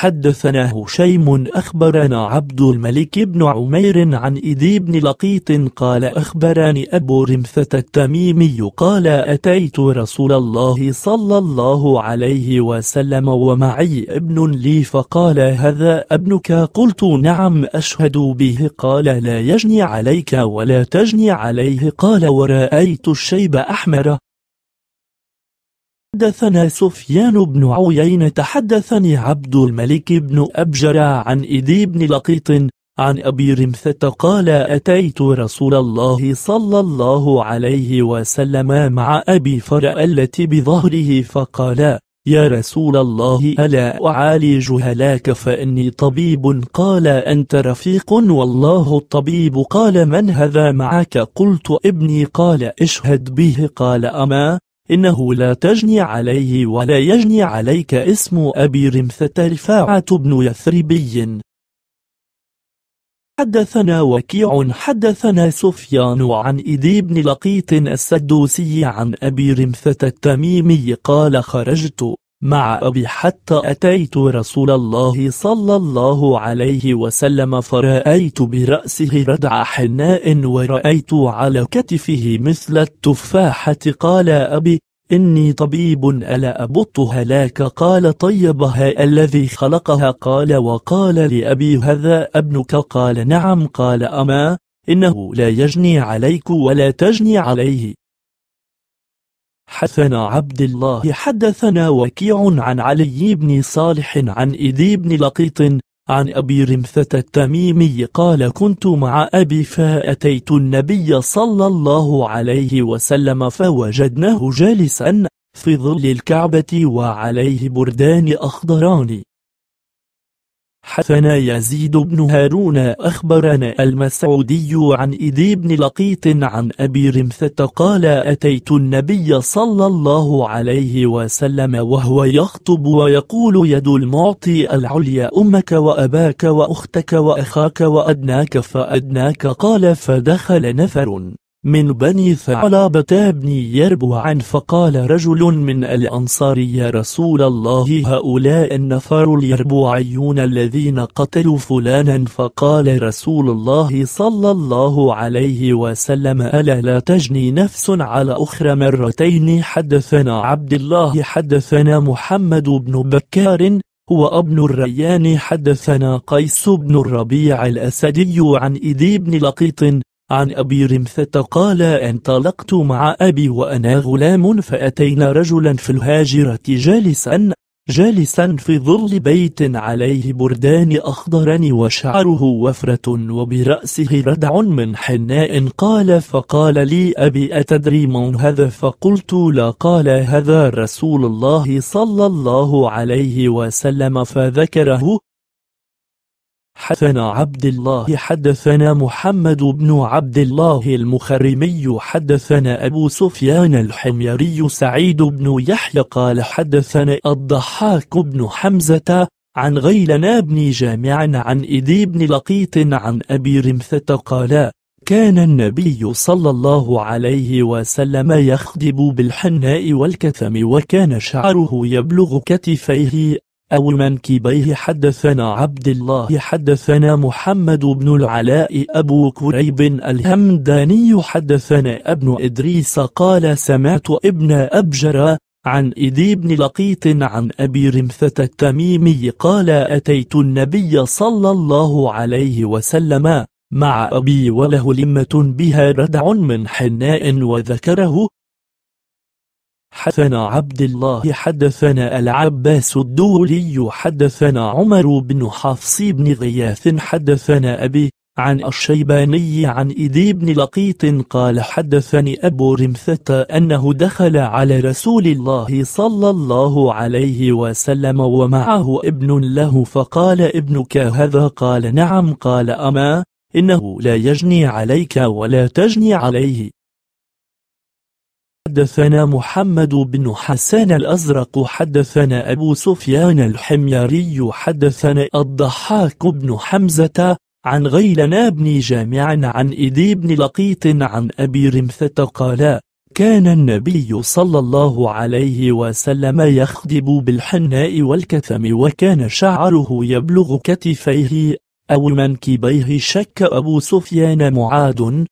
حدثنا هشيم أخبرنا عبد الملك بن عمير عن إيدي بن لقيط قال أخبرني أبو رمثة التميمي قال أتيت رسول الله صلى الله عليه وسلم ومعي ابن لي فقال هذا ابنك قلت نعم أشهد به قال لا يجني عليك ولا تجني عليه قال ورأيت الشيب أحمر حدثنا سفيان بن عويين حدثني عبد الملك بن أبجر عن إدي بن لقيط عن أبي رمثة قال أتيت رسول الله صلى الله عليه وسلم مع أبي فرأ التي بظهره فقال يا رسول الله ألا أعالج هلاك فإني طبيب قال أنت رفيق والله الطبيب قال من هذا معك قلت ابني قال اشهد به قال أما إنه لا تجني عليه ولا يجني عليك اسم أبي رمثة رفاعة بن يثربي حدثنا وكيع حدثنا سفيان عن إدي بن لقيط السدوسي عن أبي رمثة التميمي قال خرجت مع أبي حتى أتيت رسول الله صلى الله عليه وسلم فرأيت برأسه ردع حناء ورأيت على كتفه مثل التفاحة قال أبي إني طبيب ألا أبطها لك قال طيبها الذي خلقها قال وقال لأبي هذا ابنك قال نعم قال أما إنه لا يجني عليك ولا تجني عليه حدثنا عبد الله حدثنا وكيع عن علي بن صالح عن إذي بن لقيط عن أبي رمثة التميمي قال كنت مع أبي فأتيت النبي صلى الله عليه وسلم فوجدناه جالسا في ظل الكعبة وعليه بردان أخضران حدثنا يزيد بن هارون أخبرنا المسعودي عن إدي بن لقيط عن أبي رمثة قال أتيت النبي صلى الله عليه وسلم وهو يخطب ويقول يد المعطي العليا أمك وأباك وأختك وأخاك وأدناك فأدناك قال فدخل نفر من بني ثعلبة بن يربوع فقال رجل من الأنصار يا رسول الله هؤلاء النفر اليربوعيون الذين قتلوا فلانا فقال رسول الله صلى الله عليه وسلم ألا لا تجني نفس على أخرى مرتين حدثنا عبد الله حدثنا محمد بن بكار هو ابن الريان حدثنا قيس بن الربيع الأسدي عن إدي بن لقيط عن أبي رمثة قال انطلقت مع أبي وأنا غلام فأتينا رجلا في الهاجرة جالسا جالسا في ظل بيت عليه بردان أخضران وشعره وفرة وبرأسه ردع من حناء قال فقال لي أبي أتدري من هذا فقلت لا قال هذا رسول الله صلى الله عليه وسلم فذكره حدثنا عبد الله حدثنا محمد بن عبد الله المخرمي حدثنا أبو سفيان الحميري سعيد بن يحيى قال حدثنا الضحاك بن حمزة عن غيلنا بن جامع عن إدي بن لقيط عن أبي رمثة قال كان النبي صلى الله عليه وسلم يخدب بالحناء والكثم وكان شعره يبلغ كتفيه أو منكبيه حدثنا عبد الله حدثنا محمد بن العلاء أبو كريب الهمداني حدثنا ابن إدريس قال سمعت ابن أبجر عن إدي بن لقيط عن أبي رمثة التميمي قال أتيت النبي صلى الله عليه وسلم مع أبي وله لمة بها ردع من حناء وذكره حدثنا عبد الله حدثنا العباس الدولي حدثنا عمر بن حفص بن غياث حدثنا أبي عن الشيباني عن إدي بن لقيط قال حدثني أبو رمثة أنه دخل على رسول الله صلى الله عليه وسلم ومعه ابن له فقال ابنك هذا قال نعم قال أما إنه لا يجني عليك ولا تجني عليه حدثنا محمد بن حسان الأزرق حدثنا أبو سفيان الحميري حدثنا الضحاك بن حمزة عن غيلنا بن جامع عن إدي بن لقيط عن أبي رمثة قال كان النبي صلى الله عليه وسلم يخدب بالحناء والكثم وكان شعره يبلغ كتفيه أو منكبيه شك أبو سفيان معاد